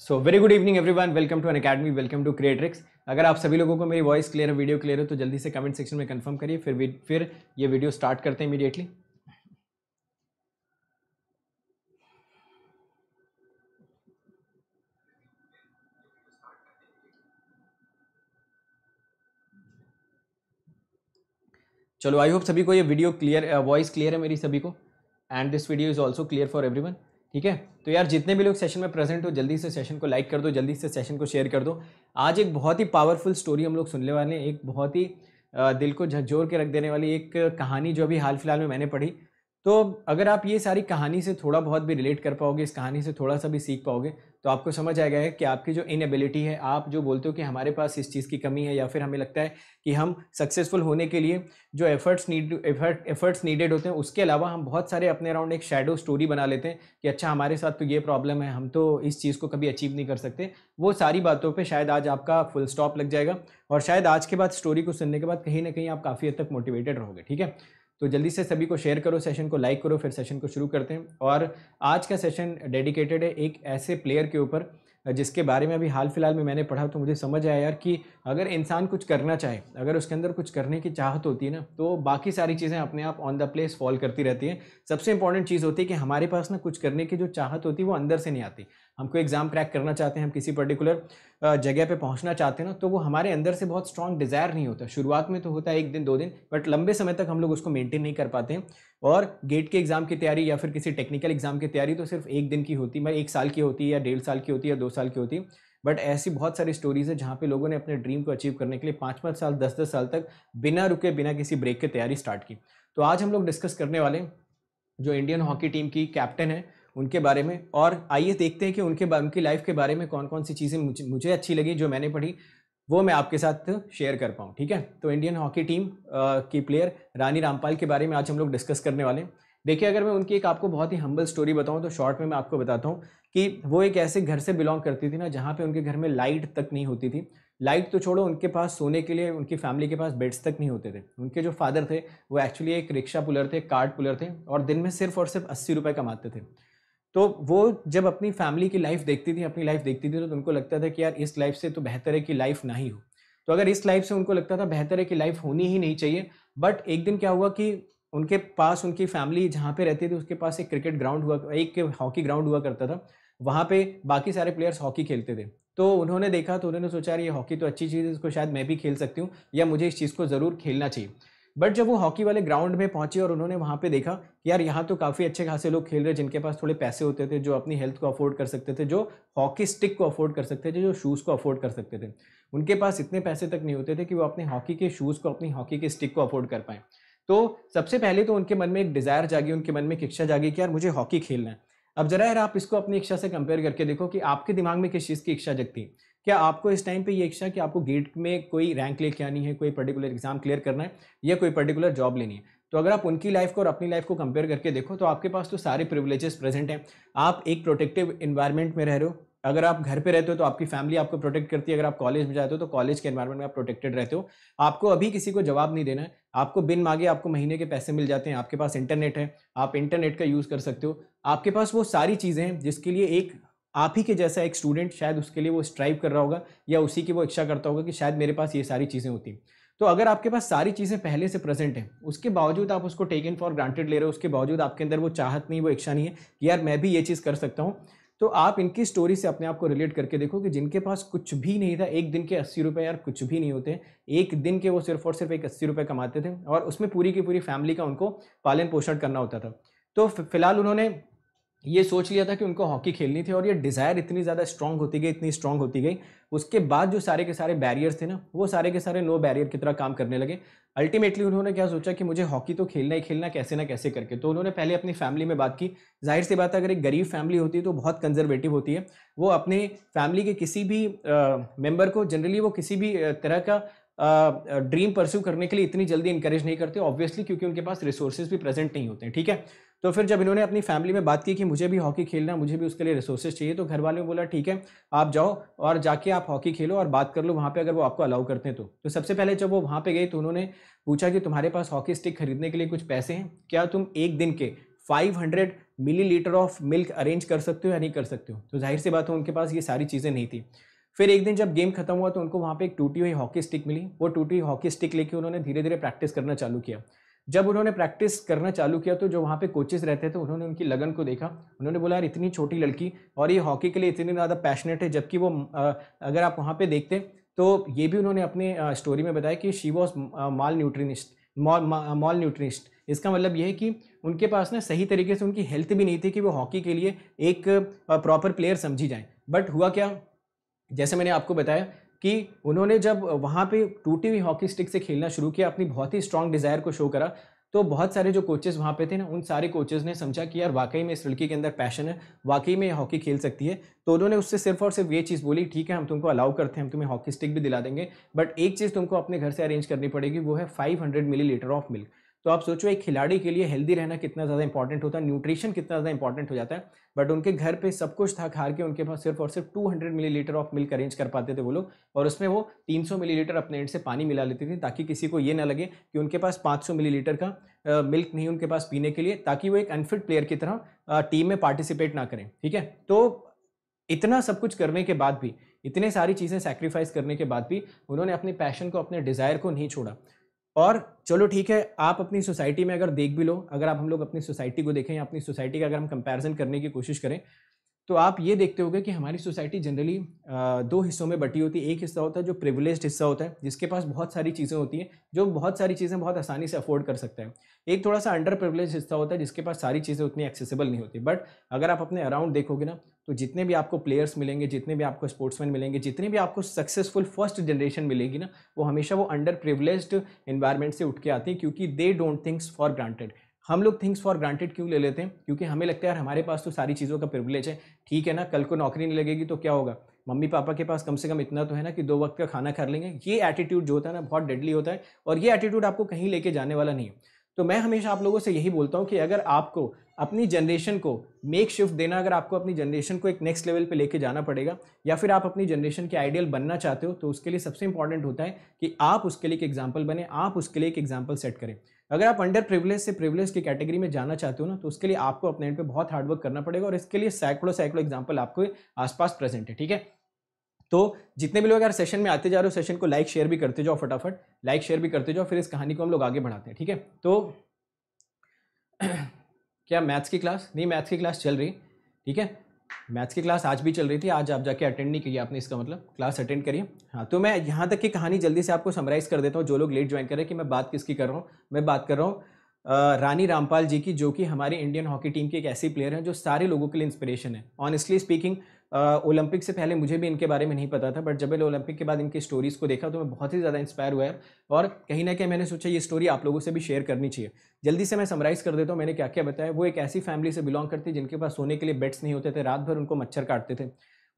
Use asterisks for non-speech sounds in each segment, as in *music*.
so very good evening everyone welcome to N academy welcome to Creatrix अगर आप सभी लोगों को मेरी वॉइस क्लियर है वीडियो क्लियर है तो जल्दी से कमेंट सेक्शन में कंफर्म करिए फिर फिर ये वीडियो स्टार्ट करते हैं इमीडिएटली चलो आई होप सभी को ये वीडियो क्लियर वॉइस क्लियर है मेरी सभी को and this video is also clear for every ठीक है तो यार जितने भी लोग सेशन में प्रेजेंट हो जल्दी से सेशन को लाइक कर दो जल्दी से सेशन को शेयर कर दो आज एक बहुत ही पावरफुल स्टोरी हम लोग सुनने वाले हैं एक बहुत ही दिल को झकझोर के रख देने वाली एक कहानी जो अभी हाल फिलहाल में मैंने पढ़ी तो अगर आप ये सारी कहानी से थोड़ा बहुत भी रिलेट कर पाओगे इस कहानी से थोड़ा सा भी सीख पाओगे तो आपको समझ आएगा कि आपकी जो इनएबिलिटी है आप जो बोलते हो कि हमारे पास इस चीज़ की कमी है या फिर हमें लगता है कि हम सक्सेसफुल होने के लिए जो efforts need effort efforts needed होते हैं उसके अलावा हम बहुत सारे अपने अराउंड एक शेडो स्टोरी बना लेते हैं कि अच्छा हमारे साथ तो ये प्रॉब्लम है हम तो इस चीज़ को कभी अचीव नहीं कर सकते वो सारी बातों पर शायद आज आपका फुल स्टॉप लग जाएगा और शायद आज के बाद स्टोरी को सुनने के बाद कहीं ना कहीं आप काफ़ी हद तक मोटिवेटेड रहोगे ठीक है तो जल्दी से सभी को शेयर करो सेशन को लाइक करो फिर सेशन को शुरू करते हैं और आज का सेशन डेडिकेटेड है एक ऐसे प्लेयर के ऊपर जिसके बारे में अभी हाल फिलहाल में मैंने पढ़ा तो मुझे समझ आया यार कि अगर इंसान कुछ करना चाहे अगर उसके अंदर कुछ करने की चाहत होती है ना तो बाकी सारी चीज़ें अपने आप ऑन द प्लेस फॉल करती रहती हैं सबसे इंपॉर्टेंट चीज़ होती है कि हमारे पास ना कुछ करने की जो चाहत होती है वो अंदर से नहीं आती हम कोई एग्ज़ाम क्रैक करना चाहते हैं हम किसी पर्टिकुलर जगह पर पहुँचना चाहते हैं ना तो वो हमारे अंदर से बहुत स्ट्रॉन्ग डिज़ायर नहीं होता शुरुआत में तो होता है एक दिन दो दिन बट लंबे समय तक हम लोग उसको मेनटेन नहीं कर पाते हैं और गेट के एग्ज़ाम की तैयारी या फिर किसी टेक्निकल एग्ज़ाम की तैयारी तो सिर्फ एक दिन की होती है मतलब एक साल की होती है या डेढ़ साल की होती है या दो साल की होती है बट ऐसी बहुत सारी स्टोरीज़ है जहाँ पे लोगों ने अपने ड्रीम को अचीव करने के लिए पाँच पाँच साल दस दस साल तक बिना रुके बिना किसी ब्रेक के तैयारी स्टार्ट की तो आज हम लोग डिस्कस करने वाले जो इंडियन हॉकी टीम की कैप्टन है उनके बारे में और आइए देखते हैं कि उनके उनकी लाइफ के बारे में कौन कौन सी चीज़ें मुझे मुझे अच्छी लगी जो मैंने पढ़ी वो मैं आपके साथ शेयर कर पाऊँ ठीक है तो इंडियन हॉकी टीम की प्लेयर रानी रामपाल के बारे में आज हम लोग डिस्कस करने वाले हैं देखिए अगर मैं उनकी एक आपको बहुत ही हम्बल स्टोरी बताऊं तो शॉर्ट में मैं आपको बताता हूँ कि वो एक ऐसे घर से बिलोंग करती थी ना जहाँ पे उनके घर में लाइट तक नहीं होती थी लाइट तो छोड़ो उनके पास सोने के लिए उनकी फैमिली के पास बेड्स तक नहीं होते थे उनके जो फादर थे वो एक्चुअली एक रिक्शा पुलर थे कार्ड पुलर थे और दिन में सिर्फ और सिर्फ अस्सी रुपये कमाते थे तो वो जब अपनी फैमिली की लाइफ देखती थी अपनी लाइफ देखती थी तो उनको लगता था कि यार इस लाइफ से तो बेहतर है कि लाइफ ना ही हो तो अगर इस लाइफ से उनको लगता था बेहतर है कि लाइफ होनी ही नहीं चाहिए बट एक दिन क्या हुआ कि उनके पास उनकी फैमिली जहाँ पे रहती थी उसके पास एक क्रिकेट ग्राउंड हुआ एक हॉकी ग्राउंड हुआ करता था वहाँ पे बाकी सारे प्लेयर्स हॉकी खेलते थे तो उन्होंने देखा तो उन्होंने सोचा ये हॉकी तो अच्छी चीज़ है इसको शायद मैं भी खेल सकती हूँ या मुझे इस चीज़ को ज़रूर खेलना चाहिए बट जब वो हॉकी वाले ग्राउंड में पहुंचे और उन्होंने वहाँ पे देखा कि यार यहाँ तो काफ़ी अच्छे खासे लोग खेल रहे जिनके पास थोड़े पैसे होते थे जो अपनी हेल्थ को अफोर्ड कर सकते थे जो हॉकी स्टिक को अफोर्ड कर सकते थे जो शूज़ को अफोर्ड कर सकते थे उनके पास इतने पैसे तक नहीं होते थे कि वो अपने हॉकी के शूज़ को अपनी हॉकी के स्टिक को अफोर्ड कर पाएँ तो सबसे पहले तो उनके मन में एक डिज़ायर जागी उनके मन में एक इच्छा जागी कि यार मुझे हॉकी खेलना है अब ज़रा यार आप इसको अपनी इच्छा से कंपेयर करके देखो कि आपके दिमाग में किस चीज़ की इच्छा जगती है क्या आपको इस टाइम पे ये इच्छा कि आपको गेट में कोई रैंक लेके आनी है कोई पर्टिकुलर एग्जाम क्लियर करना है या कोई पर्टिकुलर जॉब लेनी है तो अगर आप उनकी लाइफ को और अपनी लाइफ को कंपेयर करके देखो तो आपके पास तो सारे प्रिवलेजेस प्रेजेंट हैं आप एक प्रोटेक्टिव इन्वायरमेंट में रह रहे हो अगर आप घर पे रहते हो तो आपकी फैमिली आपको प्रोटेक्ट करती है अगर आप कॉलेज में जाते हो तो कॉलेज के एनवायरनमेंट में आप प्रोटेक्टेड रहते हो आपको अभी किसी को जवाब नहीं देना है आपको बिन मांगे आपको महीने के पैसे मिल जाते हैं आपके पास इंटरनेट है आप इंटरनेट का यूज़ कर सकते हो आपके पास वो सारी चीज़ें हैं जिसके लिए एक आप ही के जैसा एक स्टूडेंट शायद उसके लिए वो स्ट्राइव कर रहा होगा या उसी की वो इच्छा करता होगा कि शायद मेरे पास ये सारी चीज़ें होती तो अगर आपके पास सारी चीज़ें पहले से प्रेजेंट हैं उसके बावजूद आप उसको टेकन फॉर ग्रांटेड ले रहे हो उसके बावजूद आपके अंदर वो चाहत नहीं वो इच्छा नहीं है कि यार मैं भी ये चीज़ कर सकता हूँ तो आप इनकी स्टोरी से अपने आप को रिलेट करके देखो कि जिनके पास कुछ भी नहीं था एक दिन के अस्सी रुपये यार कुछ भी नहीं होते एक दिन के वो सिर्फ और सिर्फ एक अस्सी रुपये कमाते थे और उसमें पूरी की पूरी फैमिली का उनको पालन पोषण करना होता था तो फिलहाल उन्होंने ये सोच लिया था कि उनको हॉकी खेलनी थी और ये डिज़ायर इतनी ज़्यादा स्ट्रॉन्ग होती गई इतनी स्ट्रॉन्ग होती गई उसके बाद जो सारे के सारे बैरियर्स थे ना वो सारे के सारे नो बैरियर की तरह काम करने लगे अल्टीमेटली उन्होंने क्या सोचा कि मुझे हॉकी तो खेलना ही खेलना कैसे ना कैसे करके तो उन्होंने पहले अपनी फैमिली में बात की जाहिर सी बात अगर एक गरीब फैमिली होती है तो बहुत कंजर्वेटिव होती है वो अपने फैमिली के किसी भी मेम्बर को जनरली वो किसी भी तरह का ड्रीम परस्यू करने के लिए इतनी जल्दी इंकरेज नहीं करते ऑब्वियसली क्योंकि उनके पास रिसोर्सेज भी प्रेजेंट नहीं होते हैं ठीक है तो फिर जब इन्होंने अपनी फैमिली में बात की कि मुझे भी हॉकी खेलना मुझे भी उसके लिए रिसोर्सेज चाहिए तो घर वाले ने बोला ठीक है आप जाओ और जाके आप हॉकी खेलो और बात कर लो वहाँ पर अगर वो आपको अलाउ करते हैं तो, तो सबसे पहले जब वो वहाँ पर गई तो उन्होंने पूछा कि तुम्हारे पास हॉकी स्टिक खरीदने के लिए कुछ पैसे हैं क्या तुम एक दिन के 500 मिलीलीटर ऑफ मिल्क अरेंज कर सकते हो या नहीं कर सकते हो तो जाहिर सी बात है उनके पास ये सारी चीज़ें नहीं थी फिर एक दिन जब गेम खत्म हुआ तो उनको वहाँ पे एक टूटी हुई हॉकी स्टिक मिली वो टूटी हुई हॉकी स्टिक लेके उन्होंने धीरे धीरे प्रैक्टिस करना चालू किया जब उन्होंने प्रैक्टिस करना चालू किया तो जो वहाँ पे कोचेस रहते थे तो उन्होंने उनकी लगन को देखा उन्होंने बोला यार इतनी छोटी लड़की और ये हॉकी के लिए इतनी ज़्यादा पैशनेट है जबकि वो अगर आप वहाँ पे देखते तो ये भी उन्होंने अपने स्टोरी में बताया कि she was mal nutritionist mal nutritionist इसका मतलब यह है कि उनके पास ना सही तरीके से उनकी हेल्थ भी नहीं थी कि वो हॉकी के लिए एक प्रॉपर प्लेयर समझी जाए बट हुआ क्या जैसे मैंने आपको बताया कि उन्होंने जब वहाँ पे टूटी हुई हॉकी स्टिक से खेलना शुरू किया अपनी बहुत ही स्ट्रॉन्ग डिज़ायर को शो करा तो बहुत सारे जो कोचेज़ वहाँ पे थे ना उन सारे कोचेज़ ने समझा कि यार वाकई में इस लड़की के अंदर पैशन है वाकई में हॉकी खेल सकती है तो उन्होंने उससे सिर्फ और सिर्फ ये चीज़ बोली ठीक है हम तुमको अलाउ करते हैं हम तुम्हें हॉकी स्टिक भी दिला देंगे बट एक चीज़ तुमको अपने घर से अरेंज करनी पड़ेगी वो है five hundred millilitre of milk तो आप सोचो एक खिलाड़ी के लिए हेल्दी रहना कितना ज़्यादा इंपॉर्टेंट होता है न्यूट्रिशन कितना ज़्यादा इंपॉर्टेंट हो जाता है बट उनके घर पे सब कुछ था खा के उनके पास सिर्फ और सिर्फ 200 लीटर ऑफ मिल्क अरेंज कर पाते थे वो लोग और उसमें वो 300 लीटर अपने एंड से पानी मिला लेते थे ताकि किसी को ये ना लगे कि उनके पास पाँच मिली लीटर का मिल्क नहीं उनके पास पीने के लिए ताकि वो एक अनफिट प्लेयर की तरह टीम में पार्टिसिपेट ना करें ठीक है तो इतना सब कुछ करने के बाद भी इतने सारी चीज़ें सेक्रीफाइस करने के बाद भी उन्होंने अपने पैशन को अपने डिज़ायर को नहीं छोड़ा और चलो ठीक है आप अपनी सोसाइटी में अगर देख भी लो अगर आप हम लोग अपनी सोसाइटी को देखें या अपनी सोसाइटी का अगर हम कंपैरिजन करने की कोशिश करें तो आप ये देखते होगे कि हमारी सोसाइटी जनरली दो हिस्सों में बटी होती है एक हिस्सा होता है जो प्रिविलेज हिस्सा होता है जिसके पास बहुत सारी चीज़ें होती हैं जो बहुत सारी चीज़ें बहुत आसानी से अफोर्ड कर सकता है एक थोड़ा सा अंडर प्रिविलेज हिस्सा होता है जिसके पास सारी चीज़ें उतनी एक्सेसिबल नहीं होती बट अगर आप अपने अराउंड देखोगे ना तो जितने भी आपको प्लेयर्स मिलेंगे जितने भी आपको स्पोर्ट्समैन मिलेंगे जितने भी आपको सक्सेसफुल फर्स्ट जनरेशन मिलेगी ना वो हमेशा वो अंडर प्रिविलेज इन्वायरमेंट से उठ के आती है क्योंकि they don't thinks for granted हम लोग थिंग्स फॉर ग्रांटेड क्यों ले लेते हैं क्योंकि हमें लगता है यार हमारे पास तो सारी चीज़ों का प्रिविलेज है ठीक है ना कल को नौकरी नहीं लगेगी तो क्या होगा मम्मी पापा के पास कम से कम इतना तो है ना कि दो वक्त का खाना खा लेंगे ये एटीट्यूड जो होता है ना बहुत डेडली होता है और ये एटीट्यूड आपको कहीं लेके जाने वाला नहीं है तो मैं हमेशा आप लोगों से यही बोलता हूँ कि अगर आपको अपनी जनरेशन को मेक शिफ्ट देना अगर आपको अपनी जनरेशन को एक नेक्स्ट लेवल पे लेके जाना पड़ेगा या फिर आप अपनी जनरेशन के आइडियल बनना चाहते हो तो उसके लिए सबसे इंपॉर्टेंट होता है कि आप उसके लिए एक एग्जाम्पल बने आप उसके लिए एक एग्जाम्पल सेट करें अगर आप अंडर प्रिविलेज से प्रिविलेज की कैटेगरी में जाना चाहते हो ना तो उसके लिए आपको अपने एंड पे बहुत हार्डवर्क करना पड़ेगा और इसके लिए सैकड़ों सैकड़ों एग्जाम्पल आपको आसपास प्रेजेंट है ठीक है तो जितने भी लोग यार सेशन में आते जा रहे हो सेशन को लाइक शेयर भी करते जाओ फटाफट लाइक शेयर भी करते जाओ फिर इस कहानी को हम लोग आगे बढ़ाते हैं ठीक है तो *clears throat* क्या मैथ्स की क्लास नहीं मैथ्स की क्लास चल रही ठीक है मैथ्स की क्लास आज भी चल रही थी आज आप जाके अटेंड नहीं की आपने इसका मतलब क्लास अटेंड करिए हाँ तो मैं यहाँ तक की कहानी जल्दी से आपको समराइज़ कर देता हूँ जो लोग लेट ज्वाइन करें कि मैं बात किसकी कर रहा हूँ मैं बात कर रहा हूँ रानी रामपाल जी की जो कि हमारी इंडियन हॉकी टीम की एक ऐसी प्लेयर हैं जो सारे लोगों के लिए इंस्पिरेशन है ऑनस्टली स्पीकिंग ओलंपिक से पहले मुझे भी इनके बारे में नहीं पता था बट जब मैंने ओलंपिक के बाद इनकी स्टोरीज़ को देखा तो मैं बहुत ही ज़्यादा इंस्पायर हुआ है और कहीं ना कहीं मैंने सोचा ये स्टोरी आप लोगों से भी शेयर करनी चाहिए जल्दी से मैं समराइज़ कर देता हूँ मैंने क्या क्या बताया वो एक ऐसी फैमिली से बिलोंग करती है जिनके पास सोने के लिए बेड्स नहीं होते थे रात भर उनको मच्छर काटते थे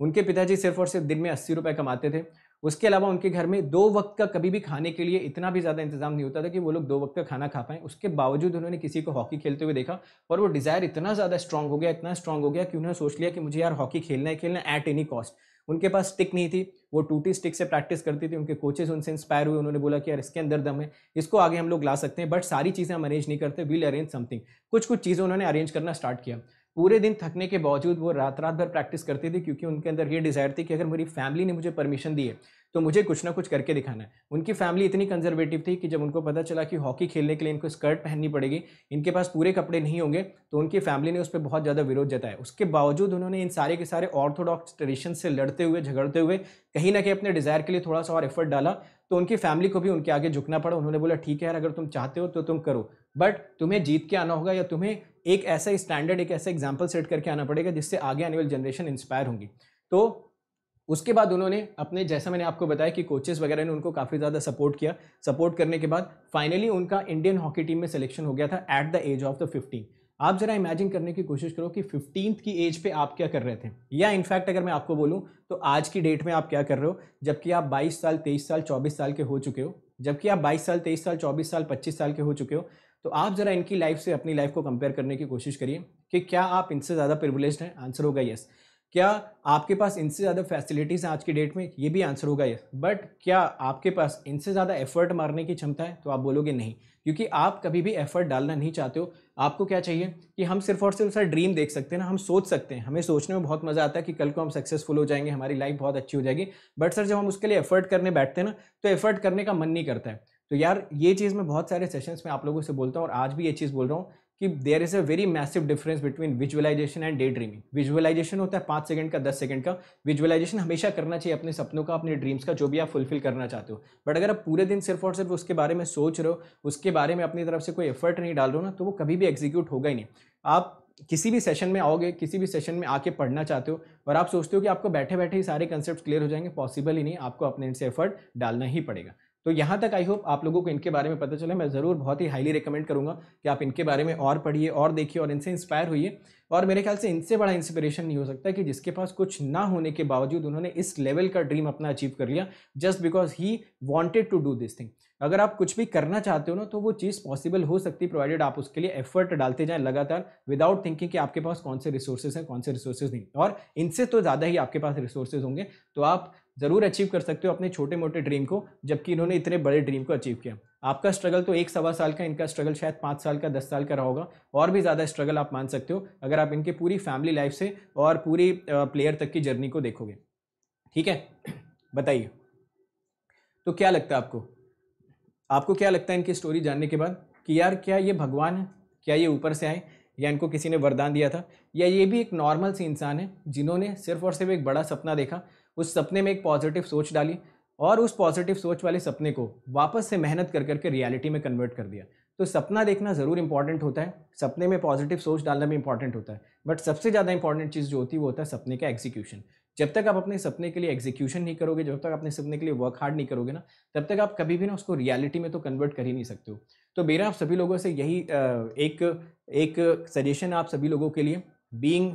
उनके पिताजी सिर्फ और सिर्फ दिन में अस्सी रुपये कमाते थे उसके अलावा उनके घर में दो वक्त का कभी भी खाने के लिए इतना भी ज़्यादा इंतजाम नहीं होता था कि वो लोग दो वक्त का खाना खा पाएँ उसके बावजूद उन्होंने किसी को हॉकी खेलते हुए देखा और वो डिज़ायर इतना ज़्यादा स्ट्रॉग हो गया इतना स्ट्रॉग हो गया कि उन्होंने सोच लिया कि मुझे यार हॉकी खेलना है खेलना एट एनी कॉस्ट उनके पास स्टिक नहीं थी वो टूटी स्टिक से प्रैक्टिस करती थी उनके कोचेज उनसे इंस्पायर हुए उन्होंने बोला कि यार इसके अंदर दम है इसको आगे हम लोग ला सकते हैं बट सारी चीज़ें हम अरेंज नहीं करते वील अरेंज समथिंग कुछ कुछ चीज़ें उन्होंने अरेंज करना स्टार्ट किया पूरे दिन थकने के बावजूद वो रात रात भर प्रैक्टिस करती थी क्योंकि उनके अंदर ये डिज़ायर थी कि अगर मेरी फैमिली ने मुझे परमिशन दी है तो मुझे कुछ ना कुछ करके दिखाना है उनकी फैमिली इतनी कंजर्वेटिव थी कि जब उनको पता चला कि हॉकी खेलने के लिए इनको स्कर्ट पहननी पड़ेगी इनके पास पूरे कपड़े नहीं होंगे तो उनकी फैमिली ने उस पर बहुत ज़्यादा विरोध जताया उसके बावजूद उन्होंने इन सारे के सारे ऑर्थोडॉक्स ट्रेडिशन से लड़ते हुए झगड़ते हुए कहीं ना कहीं अपने डिज़ायर के लिए थोड़ा सा और एफर्ट डाला तो उनकी फैमिली को भी उनके आगे झुकना पड़ा उन्होंने बोला ठीक है यार अगर तुम चाहते हो तो तुम करो बट तुम्हें जीत के आना होगा या तुम्हें एक ऐसा स्टैंडर्ड एक ऐसा एग्जाम्पल सेट करके आना पड़ेगा जिससे आगे आने वाली जनरेशन इंस्पायर होंगी तो उसके बाद उन्होंने अपने जैसा मैंने आपको बताया कि कोचेस वगैरह ने उनको काफ़ी ज़्यादा सपोर्ट किया सपोर्ट करने के बाद फाइनली उनका इंडियन हॉकी टीम में सिलेक्शन हो गया था at the age of the fifteen आप जरा इमेजिन करने की कोशिश करो कि फिफ्टींथ की एज पे आप क्या कर रहे थे या इनफैक्ट अगर मैं आपको बोलूँ तो आज की डेट में आप क्या कर रहे हो जबकि आप 22 साल 23 साल 24 साल के हो चुके हो जबकि आप 22 साल 23 साल 24 साल 25 साल के हो चुके हो तो आप ज़रा इनकी लाइफ से अपनी लाइफ को कंपेयर करने की कोशिश करिए कि क्या आप इनसे ज़्यादा प्रिवलेज हैं आंसर होगा येस क्या आपके पास इनसे ज़्यादा फैसिलिटीज़ हैं आज की डेट में ये भी आंसर होगा यस बट क्या आपके पास इनसे ज़्यादा एफर्ट मारने की क्षमता है तो आप बोलोगे नहीं क्योंकि आप कभी भी एफर्ट डालना नहीं चाहते हो आपको क्या चाहिए कि हम सिर्फ और सिर्फ सर ड्रीम देख सकते हैं ना हम सोच सकते हैं हमें सोचने में बहुत मज़ा आता है कि कल को हम सक्सेसफुल हो जाएंगे हमारी लाइफ बहुत अच्छी हो जाएगी बट सर जब हम उसके लिए एफर्ट करने बैठते हैं ना तो एफर्ट करने का मन नहीं करता है तो यार ये चीज़ मैं बहुत सारे सेशंस में आप लोगों से बोलता हूँ और आज भी ये चीज़ बोल रहा हूँ कि there is a very massive difference between visualisation and day dreaming visualisation होता है पाँच सेकंड का दस सेकंड का विजुअलाइजेशन हमेशा करना चाहिए अपने सपनों का अपने ड्रीम्स का जो भी आप फुलफिल करना चाहते हो बट अगर आप पूरे दिन सिर्फ और सिर्फ उसके बारे में सोच रहे हो उसके बारे में अपनी तरफ से कोई एफर्ट नहीं डाल रहे हो ना तो वो कभी भी एग्जीक्यूट होगा ही नहीं आप किसी भी सेशन में आओगे किसी भी सेशन में आके पढ़ना चाहते हो और आप सोचते हो कि आपको बैठे बैठे ही सारे कंसेप्ट क्लियर हो जाएंगे पॉसिबल ही नहीं आपको अपने इनसे एफर्ट डालना ही पड़ेगा तो यहाँ तक आई होप आप लोगों को इनके बारे में पता चले मैं ज़रूर बहुत ही हाईली रिकमेंड करूँगा कि आप इनके बारे में और पढ़िए और देखिए और इनसे इंस्पायर होइए और मेरे ख्याल से इनसे बड़ा इंस्पिरेशन नहीं हो सकता कि जिसके पास कुछ ना होने के बावजूद उन्होंने इस लेवल का ड्रीम अपना अचीव कर लिया just because he wanted to do this thing अगर आप कुछ भी करना चाहते हो ना तो वो चीज़ पॉसिबल हो सकती है प्रोवाइडेड आप उसके लिए एफर्ट डालते जाएं लगातार विदाउट थिंकिंग कि आपके पास कौन से रिसोर्सेज हैं कौन से रिसोर्सेज नहीं और इनसे तो ज़्यादा ही आपके पास रिसोर्सेज होंगे तो आप ज़रूर अचीव कर सकते हो अपने छोटे मोटे ड्रीम को जबकि इन्होंने इतने बड़े ड्रीम को अचीव किया आपका स्ट्रगल तो एक सवा साल का इनका स्ट्रगल शायद पाँच साल का दस साल का रहा होगा और भी ज़्यादा स्ट्रगल आप मान सकते हो अगर आप इनके पूरी फैमिली लाइफ से और पूरी प्लेयर तक की जर्नी को देखोगे ठीक है *clears throat* बताइए तो क्या लगता है आपको आपको क्या लगता है इनकी स्टोरी जानने के बाद कि यार क्या ये भगवान है क्या ये ऊपर से आए या इनको किसी ने वरदान दिया था या ये भी एक नॉर्मल सी इंसान है जिन्होंने सिर्फ और सिर्फ एक बड़ा सपना देखा उस सपने में एक पॉजिटिव सोच डाली और उस पॉजिटिव सोच वाले सपने को वापस से मेहनत कर करके रियलिटी में कन्वर्ट कर दिया तो सपना देखना ज़रूर इंपॉर्टेंट होता है सपने में पॉजिटिव सोच डालना भी इंपॉर्टेंट होता है बट सबसे ज़्यादा इंपॉर्टेंट चीज़ जो होती है वो होता है सपने का एग्जीक्यूशन जब तक आप अपने सपने के लिए एग्जीक्यूशन नहीं करोगे जब तक अपने सपने के लिए वर्क हार्ड नहीं करोगे ना तब तक आप कभी भी ना उसको रियलिटी में तो कन्वर्ट कर ही नहीं सकते हो तो मेरा आप सभी लोगों से यही एक एक सजेशन आप सभी लोगों के लिए बींग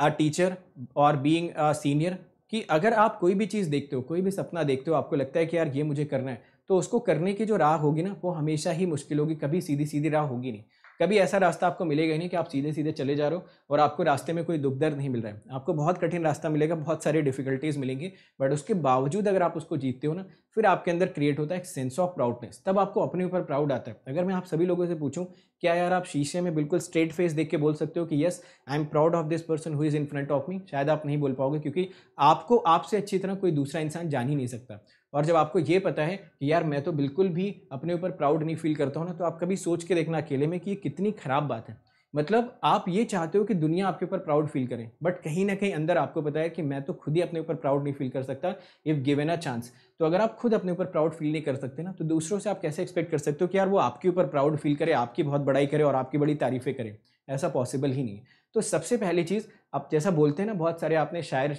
अ टीचर और बीइंग अ सीनियर कि अगर आप कोई भी चीज़ देखते हो कोई भी सपना देखते हो आपको लगता है कि यार ये मुझे करना है तो उसको करने की जो राह होगी ना वो हमेशा ही मुश्किल होगी कभी सीधी सीधी राह होगी नहीं कभी ऐसा रास्ता आपको मिलेगा नहीं कि आप सीधे सीधे चले जा रहे हो और आपको रास्ते में कोई दुख दर्द नहीं मिल रहा है आपको बहुत कठिन रास्ता मिलेगा बहुत सारी डिफिकल्टीज़ मिलेंगी बट उसके बावजूद अगर आप उसको जीतते हो ना फिर आपके अंदर क्रिएट होता है एक सेंस ऑफ प्राउडनेस तब आपको अपने ऊपर प्राउड आता है अगर मैं आप सभी लोगों से पूछूँ क्या यार आप शीशे में बिल्कुल स्ट्रेट फेस देख के बोल सकते हो कि yes I am proud of this person who is in front of me शायद आप नहीं बोल पाओगे क्योंकि आपको आपसे अच्छी तरह कोई दूसरा इंसान जान ही नहीं सकता और जब आपको ये पता है कि यार मैं तो बिल्कुल भी अपने ऊपर प्राउड नहीं फील करता हूँ ना तो आप कभी सोच के देखना अकेले में कि ये कितनी ख़राब बात है मतलब आप ये चाहते हो कि दुनिया आपके ऊपर प्राउड फील करें बट कहीं ना कहीं अंदर आपको पता है कि मैं तो खुद ही अपने ऊपर प्राउड नहीं फील कर सकता इफ़ गिवन अ चांस तो अगर आप खुद अपने ऊपर प्राउड फील नहीं कर सकते ना तो दूसरों से आप कैसे एक्सपेक्ट कर सकते हो कि यार वो आपके ऊपर प्राउड फील करे आपकी बहुत बड़ाई करे और आपकी बड़ी तारीफ़ें करें ऐसा पॉसिबल ही नहीं है तो सबसे पहली चीज़ अब जैसा बोलते हैं ना बहुत सारे आपने शायर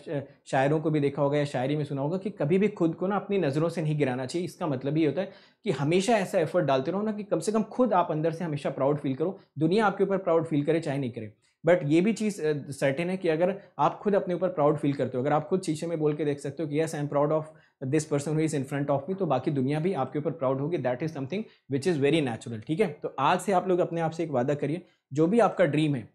शायरों को भी देखा होगा या शायरी में सुना होगा कि कभी भी खुद को ना अपनी नज़रों से नहीं गिराना चाहिए इसका मतलब ये होता है कि हमेशा ऐसा एफर्ट डालते रहो ना कि कम से कम खुद आप अंदर से हमेशा प्राउड फील करो दुनिया आपके ऊपर प्राउड फील करे चाहे नहीं करे बट ये भी चीज़ सर्टेन है कि अगर आप खुद अपने ऊपर प्राउड फील करते हो अगर आप खुद शीशे में बोल के देख सकते हो कि yes I am proud of this person who is in front of me तो बाकी दुनिया भी आपके ऊपर प्राउड होगी that is something which is very natural ठीक है तो आज से आप लोग अपने आप से एक वादा करिए जो भी आपका ड्रीम है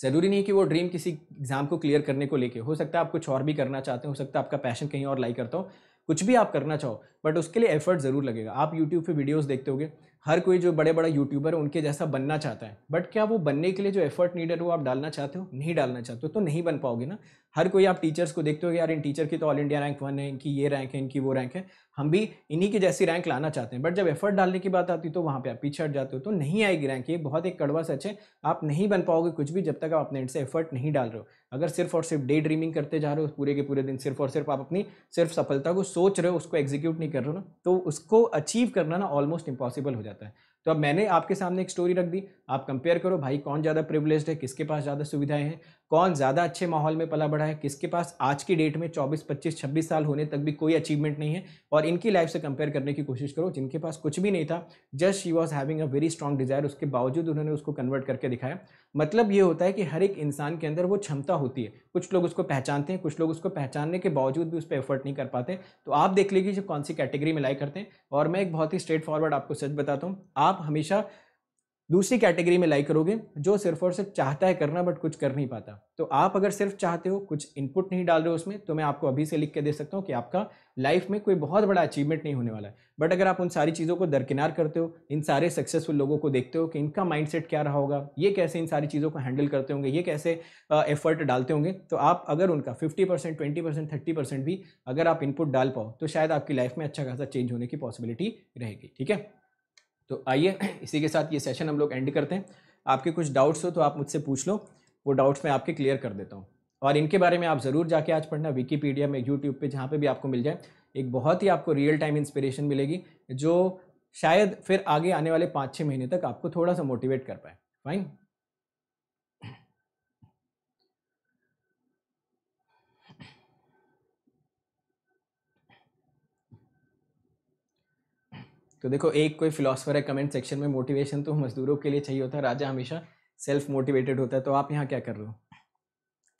ज़रूरी नहीं कि वो ड्रीम किसी एग्ज़ाम को क्लियर करने को लेके हो सकता है आप कुछ और भी करना चाहते हो सकता है आपका पैशन कहीं और लाई करता हो कुछ भी आप करना चाहो बट उसके लिए एफर्ट ज़रूर लगेगा आप यूट्यूब पे वीडियोस देखते होगे हर कोई जो बड़े बड़े यूट्यूबर है उनके जैसा बनना चाहता है बट क्या वो बनने के लिए जो एफर्ट नीडेड वो आप डालना चाहते हो नहीं डालना चाहते हो तो नहीं बन पाओगे ना हर कोई आप टीचर्स को देखते हो यार इन टीचर की तो ऑल इंडिया रैंक वन है इनकी ये रैंक है इनकी वो रैंक है हम भी इन्हीं की जैसी रैंक लाना चाहते हैं बट जब एफर्ट डालने की बात आती है तो वहाँ पे आप पीछे हट जाते हो तो नहीं आएगी रैंक ये बहुत एक कड़वा सच है आप नहीं बन पाओगे कुछ भी जब तक आप अपने एंड से एफर्ट नहीं डाल रहे हो अगर सिर्फ और सिर्फ डे ड्रीमिंग करते जा रहे हो पूरे के पूरे दिन सिर्फ और सिर्फ आप अपनी सिर्फ सफलता को सोच रहे हो उसको एग्जीक्यूट नहीं कर रहे हो ना तो उसको अचीव करना ना ऑलमोस्ट इम्पॉसिबल हो जाता है तो अब मैंने आपके सामने एक स्टोरी रख दी आप कंपेयर करो भाई कौन ज़्यादा प्रिवलेज है किसके पास ज़्यादा सुविधाएं हैं कौन ज़्यादा अच्छे माहौल में पला बढ़ा है किसके पास आज की डेट में 24, 25, 26 साल होने तक भी कोई अचीवमेंट नहीं है और इनकी लाइफ से कंपेयर करने की कोशिश करो जिनके पास कुछ भी नहीं था just she was having a very strong desire उसके बावजूद उन्होंने उसको कन्वर्ट करके दिखाया मतलब ये होता है कि हर एक इंसान के अंदर वो क्षमता होती है कुछ लोग उसको पहचानते हैं कुछ लोग उसको पहचानने के बावजूद भी उस पर एफर्ट नहीं कर पाते तो आप देख लीजिए कौन सी कैटेगरी में लाई करते हैं और मैं एक बहुत ही स्ट्रेट फॉरवर्ड आपको सच बताता हूँ आप हमेशा दूसरी कैटेगरी में लाइक करोगे जो सिर्फ और सिर्फ चाहता है करना बट कुछ कर नहीं पाता तो आप अगर सिर्फ चाहते हो कुछ इनपुट नहीं डाल रहे हो उसमें तो मैं आपको अभी से लिख के दे सकता हूँ कि आपका लाइफ में कोई बहुत बड़ा अचीवमेंट नहीं होने वाला है बट अगर आप उन सारी चीज़ों को दरकिनार करते हो इन सारे सक्सेसफुल लोगों को देखते हो कि इनका माइंड क्या रहा होगा ये कैसे इन सारी चीज़ों को हैंडल करते होंगे ये कैसे एफर्ट डालते होंगे तो आप अगर उनका fifty percent twenty percent thirty percent भी अगर आप इनपुट डाल पाओ तो शायद आपकी लाइफ में अच्छा खासा चेंज होने की पॉसिबिलिटी रहेगी ठीक है तो आइए इसी के साथ ये सेशन हम लोग एंड करते हैं आपके कुछ डाउट्स हो तो आप मुझसे पूछ लो वो डाउट्स मैं आपके क्लियर कर देता हूँ और इनके बारे में आप ज़रूर जाके आज पढ़ना विकीपीडिया में यूट्यूब पे जहाँ पे भी आपको मिल जाए एक बहुत ही आपको रियल टाइम इंस्पिरेशन मिलेगी जो शायद फिर आगे आने वाले पाँच छः महीने तक आपको थोड़ा सा मोटिवेट कर पाए फाइन तो देखो एक कोई फिलोसफर है कमेंट सेक्शन में मोटिवेशन तो मजदूरों के लिए चाहिए होता है राजा हमेशा सेल्फ मोटिवेटेड होता है तो आप यहाँ क्या कर रहे हो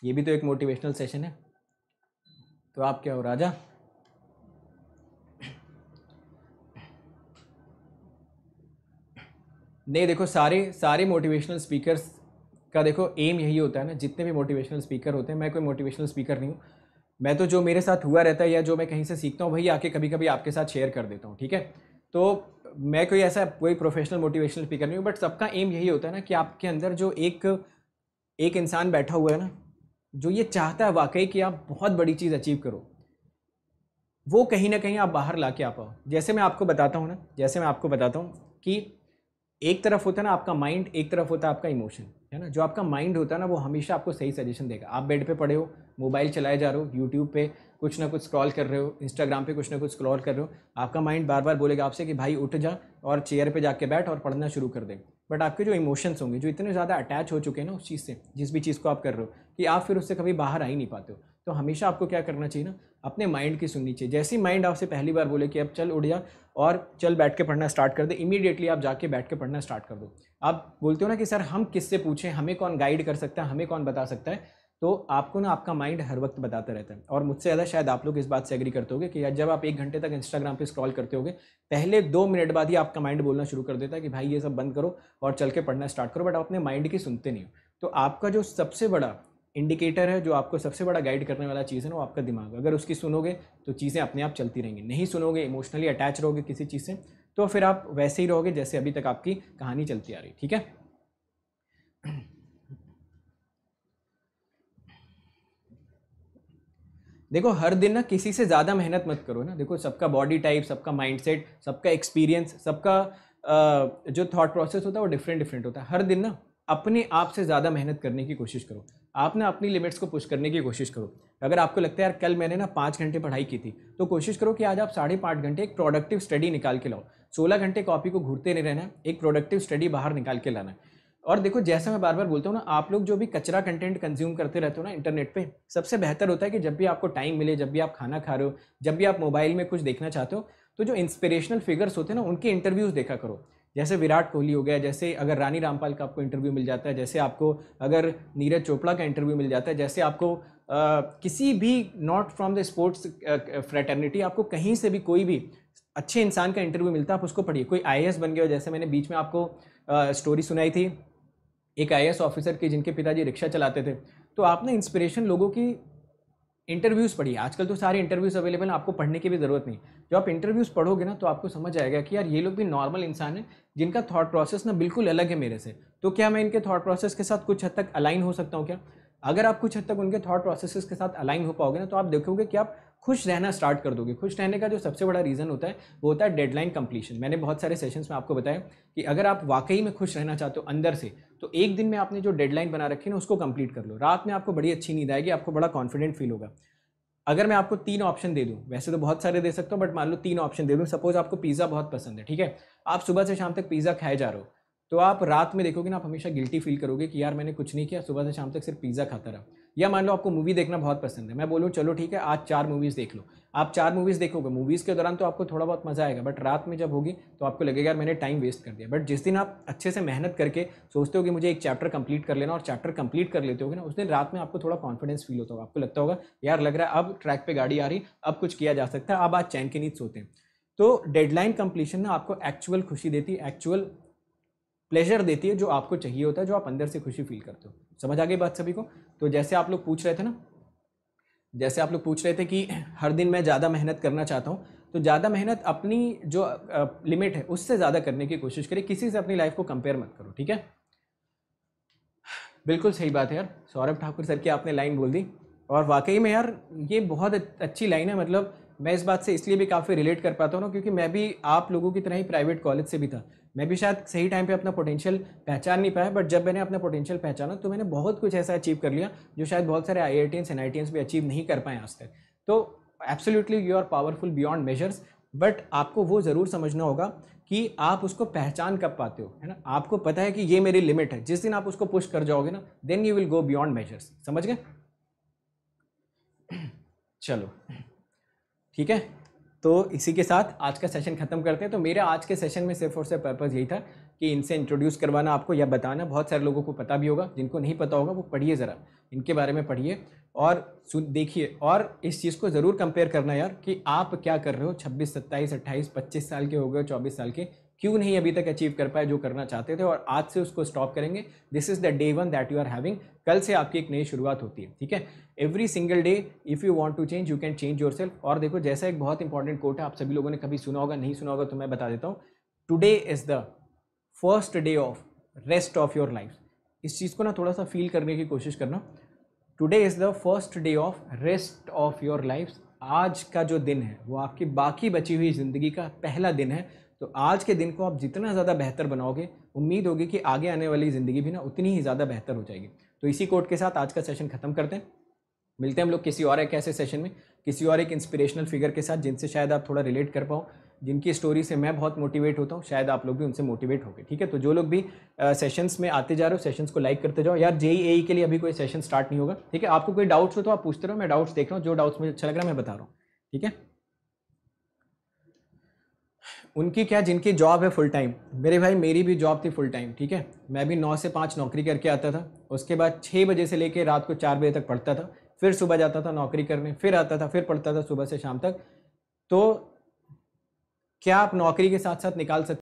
ये भी तो एक मोटिवेशनल सेशन है तो आप क्या हो राजा नहीं देखो सारे सारे मोटिवेशनल स्पीकर्स का देखो एम यही होता है ना जितने भी मोटिवेशनल स्पीकर होते हैं मैं कोई मोटिवेशनल स्पीकर नहीं हूँ मैं तो जो मेरे साथ हुआ रहता है या जो मैं कहीं से सीखता हूँ वही आके कभी कभी आपके साथ शेयर कर देता हूँ ठीक है तो मैं कोई ऐसा कोई प्रोफेशनल मोटिवेशनल स्पीकर नहीं हूँ बट सबका एम यही होता है ना कि आपके अंदर जो एक एक इंसान बैठा हुआ है ना जो ये चाहता है वाकई कि आप बहुत बड़ी चीज़ अचीव करो वो कहीं ना कहीं आप बाहर ला के आ पाओ जैसे मैं आपको बताता हूँ ना जैसे मैं आपको बताता हूँ कि एक तरफ होता है ना आपका माइंड एक तरफ होता है आपका इमोशन है ना जो आपका माइंड होता है ना वो हमेशा आपको सही सजेशन देगा आप बेड पे पड़े हो मोबाइल चलाए जा रहे हो यूट्यूब पे कुछ ना कुछ स्क्रॉल कर रहे हो इंस्टाग्राम पे कुछ ना कुछ स्क्रॉल कर रहे हो आपका माइंड बार बार बोलेगा आपसे कि भाई उठ जा और चेयर पे जाके बैठ और पढ़ना शुरू कर दे बट आपके जो इमोशंस होंगे जो इतने ज़्यादा अटैच हो चुके हैं ना उस चीज़ से जिस भी चीज़ को आप कर रहे हो कि आप फिर उससे कभी बाहर आ ही नहीं पाते हो तो हमेशा आपको क्या करना चाहिए ना अपने माइंड की सुननी चाहिए जैसे ही माइंड आपसे पहली बार बोले कि अब चल उड़ जा और चल बैठ के पढ़ना स्टार्ट कर दे इमीडिएटली आप जाके बैठ के पढ़ना स्टार्ट कर दो आप बोलते हो ना कि सर हम किससे पूछें हमें कौन गाइड कर सकता है हमें कौन बता सकता है तो आपको ना आपका माइंड हर वक्त बताता रहता है और मुझसे ज़्यादा शायद आप लोग इस बात से एग्री करते होगे कि जब आप एक घंटे तक इंस्टाग्राम पे स्क्रॉल करते होगे पहले दो मिनट बाद ही आपका माइंड बोलना शुरू कर देता है कि भाई ये सब बंद करो और चल के पढ़ना स्टार्ट करो बट आप अपने माइंड की सुनते नहीं हो तो आपका जो सबसे बड़ा इंडिकेटर है जो आपको सबसे बड़ा गाइड करने वाला चीज़ है ना वो आपका दिमाग अगर उसकी सुनोगे तो चीज़ें अपने आप चलती रहेंगी नहीं सुनोगे इमोशनली अटैच रहोगे किसी चीज़ से तो फिर आप वैसे ही रहोगे जैसे अभी तक आपकी कहानी चलती आ रही ठीक है देखो हर दिन ना किसी से ज़्यादा मेहनत मत करो ना देखो सबका बॉडी टाइप सबका माइंडसेट सबका एक्सपीरियंस सबका जो थॉट प्रोसेस होता है वो डिफरेंट डिफरेंट होता है हर दिन ना अपने आप से ज़्यादा मेहनत करने की कोशिश करो आप ना अपनी लिमिट्स को पुश करने की कोशिश करो अगर आपको लगता है यार कल मैंने ना पाँच घंटे पढ़ाई की थी तो कोशिश करो कि आज आप साढ़े पाँच घंटे एक प्रोडक्टिव स्टडी निकाल के लाओ सोलह घंटे कॉपी को घूरते नहीं रहना एक प्रोडक्टिव स्टडी बाहर निकाल के लाना और देखो जैसा मैं बार बार बोलता हूँ ना आप लोग जो भी कचरा कंटेंट कंज्यूम करते रहते हो ना इंटरनेट पे सबसे बेहतर होता है कि जब भी आपको टाइम मिले जब भी आप खाना खा रहे हो जब भी आप मोबाइल में कुछ देखना चाहते हो तो जो इंस्पिरेशनल फिगर्स होते हैं ना उनके इंटरव्यूज़ देखा करो जैसे विराट कोहली हो गया जैसे अगर रानी रामपाल का आपको इंटरव्यू मिल जाता है जैसे आपको अगर नीरज चोपड़ा का इंटरव्यू मिल जाता है जैसे आपको आ, किसी भी not from the sports fraternity आपको कहीं से भी कोई भी अच्छे इंसान का इंटरव्यू मिलता है आप उसको पढ़िए कोई आई बन गया जैसे मैंने बीच में आपको स्टोरी सुनाई थी एक आई ऑफिसर की जिनके पिताजी रिक्शा चलाते थे तो आपने इंस्पिरेशन लोगों की इंटरव्यूज़ पढ़िए आजकल तो सारे इंटरव्यूज़ अवेलेबल हैं आपको पढ़ने की भी ज़रूरत नहीं जो आप इंटरव्यूज़ पढ़ोगे ना तो आपको समझ आएगा कि यार ये लोग भी नॉर्मल इंसान हैं जिनका थॉट प्रोसेस ना बिल्कुल अलग है मेरे से तो क्या मैं इनके थॉट प्रोसेस के साथ कुछ हद तक अलाइन हो सकता हूँ क्या अगर आप कुछ हद तक उनके थॉट प्रोसेसेस के साथ अलाइन हो पाओगे ना तो आप देखोगे कि आप खुश रहना स्टार्ट कर दोगे खुश रहने का जो सबसे बड़ा रीज़न होता है वो होता है डेडलाइन कंप्लीशन मैंने बहुत सारे सेशंस में आपको बताया कि अगर आप वाकई में खुश रहना चाहते हो अंदर से तो एक दिन में आपने जो डेडलाइन बना रखी है ना उसको कंप्लीट कर लो रात में आपको बड़ी अच्छी नींद आएगी आपको बड़ा कॉन्फिडेंट फील होगा अगर मैं आपको तीन ऑप्शन दे दूँ वैसे तो बहुत सारे दे सकता हूँ बट मान लो तीन ऑप्शन दे दूँ सपोज आपको पिज़्ज़ा बहुत पसंद है ठीक है आप सुबह से शाम तक पिज़्ज़ा खाए जा रहे हो तो आप रात में देखोगे ना आप हमेशा गिल्टी फील करोगे कि यार मैंने कुछ नहीं किया सुबह से शाम तक सिर्फ पिज़्ज़ा खाता रहा या मान लो आपको मूवी देखना बहुत पसंद है मैं बोलूँ चलो ठीक है आज चार मूवीज़ देख लो आप चार मूवीज़ देखोगे मूवीज़ के दौरान तो आपको थोड़ा बहुत मज़ा आएगा बट रात में जब होगी तो आपको लगेगा यार मैंने टाइम वेस्ट कर दिया बट जिस दिन आप अच्छे से मेहनत करके सोचते हो कि मुझे एक चैप्टर कंप्लीट कर लेना और चैप्टर कंप्लीट कर लेते हो ना उस दिन रात में आपको थोड़ा कॉन्फिडेंस फील होता होगा आपको लगता होगा यार लग रहा है अब ट्रैक पर गाड़ी आ रही अब कुछ किया जा सकता है अब आज चैन के नीच सोते हैं तो डेडलाइन कंप्लीशन ना आपको एक्चुअल खुशी देती है एक्चुअल प्लेजर देती है जो आपको चाहिए होता है जो आप अंदर से खुशी फील करते हो समझ आ गई बात सभी को तो जैसे आप लोग पूछ रहे थे ना जैसे आप लोग पूछ रहे थे कि हर दिन मैं ज़्यादा मेहनत करना चाहता हूँ तो ज़्यादा मेहनत अपनी जो लिमिट है उससे ज़्यादा करने की कोशिश करें किसी से अपनी लाइफ को कंपेयर मत करो ठीक है बिल्कुल सही बात है यार सौरभ ठाकुर सर की आपने लाइन बोल दी और वाकई में यार ये बहुत अच्छी लाइन है मतलब मैं इस बात से इसलिए भी काफ़ी रिलेट कर पाता हूँ ना क्योंकि मैं भी आप लोगों की तरह ही प्राइवेट कॉलेज से भी था मैं भी शायद सही टाइम पे अपना पोटेंशियल पहचान नहीं पाया बट जब मैंने अपना पोटेंशियल पहचाना तो मैंने बहुत कुछ ऐसा अचीव कर लिया जो शायद बहुत सारे I I T N I T भी अचीव नहीं कर पाए आज तक तो absolutely you are powerful beyond measures but आपको वो ज़रूर समझना होगा कि आप उसको पहचान कब पाते हो है ना आपको पता है कि ये मेरी लिमिट है जिस दिन आप उसको पुश कर जाओगे ना then you will go beyond measures समझ गए *clears throat* चलो ठीक है तो इसी के साथ आज का सेशन खत्म करते हैं तो मेरे आज के सेशन में सिर्फ और सिर्फ पर्पज़ यही था कि इनसे इंट्रोड्यूस करवाना आपको या बताना बहुत सारे लोगों को पता भी होगा जिनको नहीं पता होगा वो पढ़िए ज़रा इनके बारे में पढ़िए और देखिए और इस चीज़ को ज़रूर कंपेयर करना यार कि आप क्या कर रहे हो छब्बीस सत्ताईस अट्ठाईस पच्चीस साल के हो गए चौबीस साल के क्यों नहीं अभी तक अचीव कर पाए जो करना चाहते थे और आज से उसको स्टॉप करेंगे this is the day one that you are having कल से आपकी एक नई शुरुआत होती है ठीक है every single day if you want to change you can change yourself और देखो जैसा एक बहुत इंपॉर्टेंट कोट है आप सभी लोगों ने कभी सुना होगा नहीं सुना होगा तो मैं बता देता हूँ today is the first day of rest of your life इस चीज़ को ना थोड़ा सा फील करने की कोशिश करना today is the first day of rest of your life आज का जो दिन है वो आपकी बाकी बची हुई ज़िंदगी का पहला दिन है तो आज के दिन को आप जितना ज़्यादा बेहतर बनाओगे उम्मीद होगी कि आगे आने वाली ज़िंदगी भी ना उतनी ही ज़्यादा बेहतर हो जाएगी तो इसी कोट के साथ आज का सेशन ख़त्म करते हैं मिलते हैं हम लोग किसी और एक ऐसे सेशन में किसी और एक इंस्पिरेशनल फिगर के साथ जिनसे शायद आप थोड़ा रिलेट कर पाओ जिनकी स्टोरी से मैं बहुत मोटिवेट होता हूँ शायद आप लोग भी उनसे मोटिवेट होगे ठीक है तो जो लोग भी सेशंस में आते जा रहे हो सेशंस को लाइक करते जाओ यार जेई e e के लिए अभी कोई सेशन स्टार्ट नहीं होगा ठीक है आपको कोई डाउट्स हो तो आप पूछते रहो मैं डाउट्स देख रहा हूँ जो डाउट्स मुझे अच्छा लग रहा है मैं बता रहा हूँ ठीक है उनकी क्या जिनकी जॉब है फुल टाइम मेरे भाई मेरी भी जॉब थी फुल टाइम ठीक है मैं भी नौ से पाँच नौकरी करके आता था उसके बाद छः बजे से लेकर रात को चार बजे तक पढ़ता था फिर सुबह जाता था नौकरी करने फिर आता था फिर पढ़ता था सुबह से शाम तक तो क्या आप नौकरी के साथ साथ निकाल सकते